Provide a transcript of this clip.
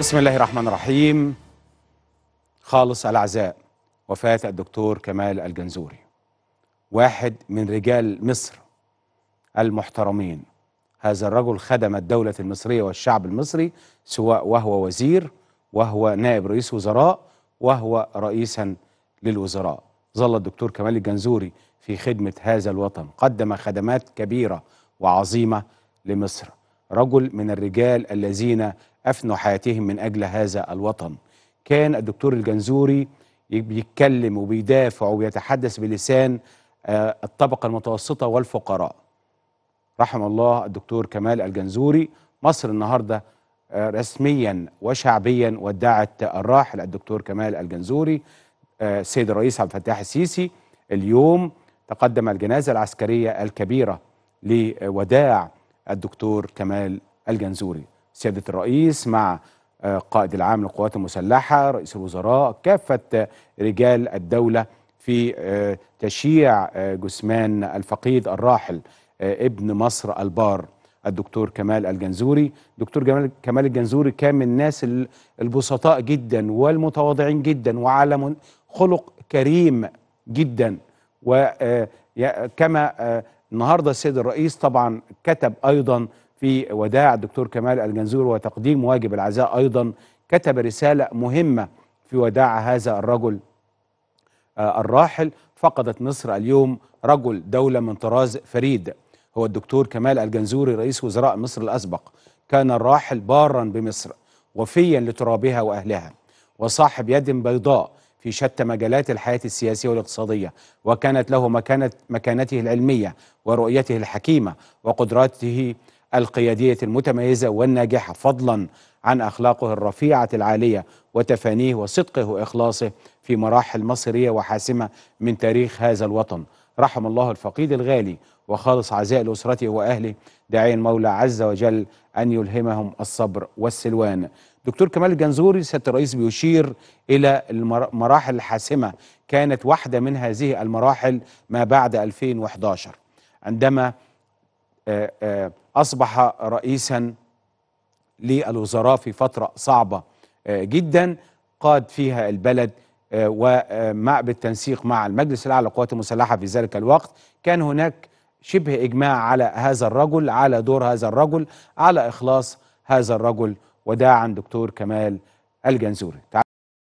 بسم الله الرحمن الرحيم خالص الأعزاء وفاة الدكتور كمال الجنزوري واحد من رجال مصر المحترمين هذا الرجل خدم الدولة المصرية والشعب المصري سواء وهو وزير وهو نائب رئيس وزراء وهو رئيسا للوزراء ظل الدكتور كمال الجنزوري في خدمة هذا الوطن قدم خدمات كبيرة وعظيمة لمصر رجل من الرجال الذين أفنوا حياتهم من أجل هذا الوطن كان الدكتور الجنزوري بيتكلم وبيدافع وبيتحدث بلسان آه، الطبقة المتوسطة والفقراء رحم الله الدكتور كمال الجنزوري مصر النهاردة آه، رسميا وشعبيا ودعت الراحل الدكتور كمال الجنزوري آه، السيد الرئيس عبد الفتاح السيسي اليوم تقدم الجنازة العسكرية الكبيرة لوداع الدكتور كمال الجنزوري سيادة الرئيس مع آه، قائد العام للقوات المسلحة رئيس الوزراء كافة آه، رجال الدولة في آه، تشييع جثمان الفقيد الراحل ابن مصر البار الدكتور كمال الجنزوري دكتور جمال كمال الجنزوري كان من الناس البسطاء جدا والمتواضعين جدا وعلى خلق كريم جدا وكما النهارده السيد الرئيس طبعا كتب ايضا في وداع الدكتور كمال الجنزور وتقديم واجب العزاء أيضا كتب رسالة مهمة في وداع هذا الرجل آه، الراحل فقدت مصر اليوم رجل دولة من طراز فريد هو الدكتور كمال الجنزوري رئيس وزراء مصر الأسبق كان الراحل بارا بمصر وفيا لترابها وأهلها وصاحب يد بيضاء في شتى مجالات الحياة السياسية والاقتصادية وكانت له مكانة مكانته العلمية ورؤيته الحكيمة وقدراته القيادية المتميزة والناجحة فضلا عن أخلاقه الرفيعة العالية وتفانيه وصدقه وإخلاصه في مراحل مصيرية وحاسمة من تاريخ هذا الوطن رحم الله الفقيد الغالي وخالص عزاء لأسرته وأهله داعي المولى عز وجل أن يلهمهم الصبر والسلوان دكتور كمال الجنزوري سيادة الرئيس بيشير إلى المراحل الحاسمة كانت واحدة من هذه المراحل ما بعد 2011 عندما آآ آه، آآ آه، أصبح رئيسا للوزراء في فترة صعبة آه، جدا قاد فيها البلد آه، ومع بالتنسيق مع المجلس الأعلى للقوات المسلحة في ذلك الوقت كان هناك شبه إجماع على هذا الرجل على دور هذا الرجل على إخلاص هذا الرجل وده عن دكتور كمال الجنزوري